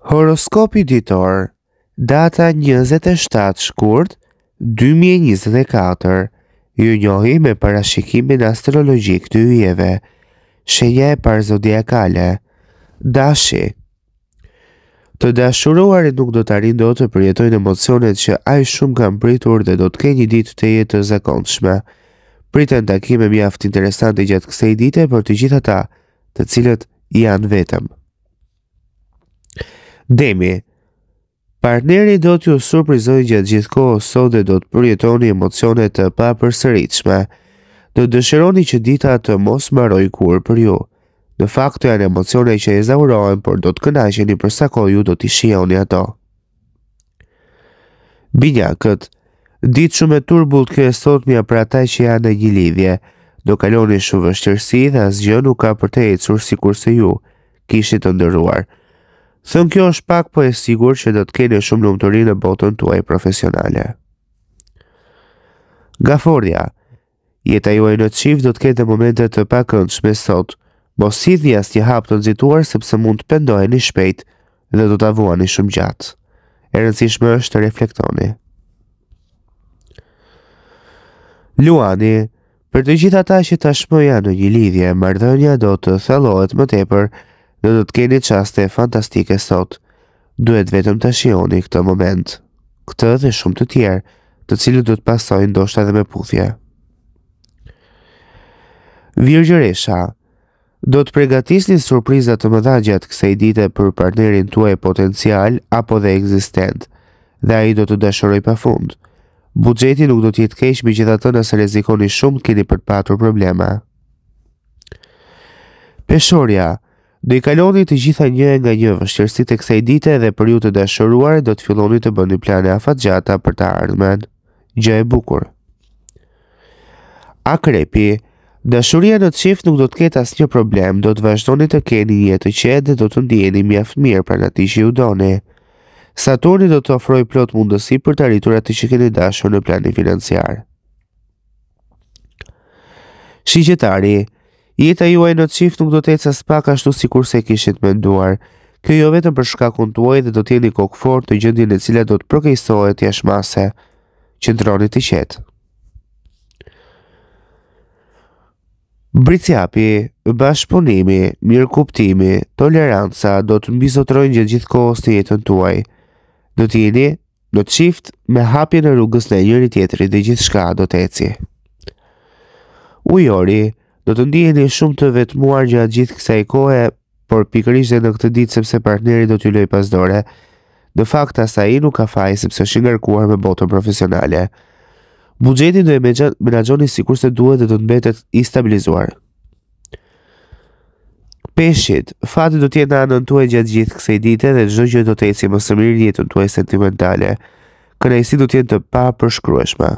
Horoskopi ditor, data 27 shkurt 2024, ju njohi me parashikimin astrologjik të ujeve, shenja e par zodiakale, dashi. Të dashuruarit nuk do të arindo të përjetojnë emocionet që aj shumë kam pritur dhe do të ke një ditë të jetë të zakonshme. Pritën takime mjaft interesante gjatë kësaj dite për të gjitha ta të cilët janë vetëm. Demi Partneri do t'ju surprizoj gjatë gjithë kohë sot dhe do të përjetoni emocione të pa përsëritshme. Do të dëshironi që dita të mos mbaroj kur për ju. Në fakt janë emocione që e zaurohen, por do të kënaqeni për sa kohë ju do t'i shihoni ato. Binjakët Ditë shumë e turbullt kjo e sot mja për ata që janë në një lidhje. Do kaloni shumë vështirësi dhe asgjë nuk ka për të ecur sikur se ju kishit të ndëruar. Thën kjo është pak po e sigur që do të keni shumë lumëtëri në botën tuaj profesionale. Gafordja Jeta juaj në qivë do të kete momente të pak shme sot, bo sidhja së një hap të nëzituar sepse mund të pendoheni shpejt dhe do të avuani shumë gjatë. E rëndësishme është të reflektoni. Luani, për të gjitha ta që tashmë janë në një lidhje, mardhënja do të thelohet më tepër në do të keni qaste fantastike sot. Duhet vetëm të shioni këtë moment. Këtë dhe shumë të tjerë, të cilë do të pasojnë do shta dhe me puthje. Virgjëresha Do të pregatis një surprizat të mëdhagjat këse i dite për partnerin tuaj potencial apo dhe eksistent, dhe a i do të dashoroj pa fund. Bugjeti nuk do t'jetë kesh mi gjitha të nëse rezikoni shumë kini për patur problema. Peshoria, Do i kaloni të gjitha një nga një vështirësit e kësaj dite dhe për ju të dashuruar do të filloni të bëni plane afat gjata për të ardhmen. Gjë e bukur. Akrepi, dashuria në të shift nuk do të ketë asnjë problem, do të vazhdoni të keni një të qedë dhe do të ndjeni mjaft mirë pra në ti që ju doni. Saturni do të ofroj plot mundësi për të arritur atë që keni dashur në plani financiar. shigjetari, Jeta juaj në qift nuk do të eca as pak ashtu si kurse e kishit menduar. Kjo jo vetëm për shkakun tuaj dhe do t'jeni kokë fort të gjëndin e cila do të prokejsohet jashmase. Qëndroni të qetë. Briciapi, bashkëpunimi, mirë kuptimi, toleranca do të mbizotrojnë gjithë gjithë kohës të jetën tuaj. Do t'jeni, do të qift me hapje në rrugës në njëri tjetëri dhe gjithë shka do t'eci. eci. ujori, Do të ndiheni shumë të vetmuar gjatë gjithë kësaj kohe, por pikërisht në këtë ditë sepse partneri do t'ju lë pas dore. Në fakt as ai nuk ka faj sepse është i ngarkuar me botën profesionale. Buxheti do e menaxhoni sikur se duhet dhe do të mbetet i stabilizuar. Peshit, fati do të jetë në anën tuaj gjatë gjithë kësaj dite dhe çdo gjë do të ecë më së miri në jetën tuaj sentimentale. Kënaqësi do të jetë të pa përshkrueshme.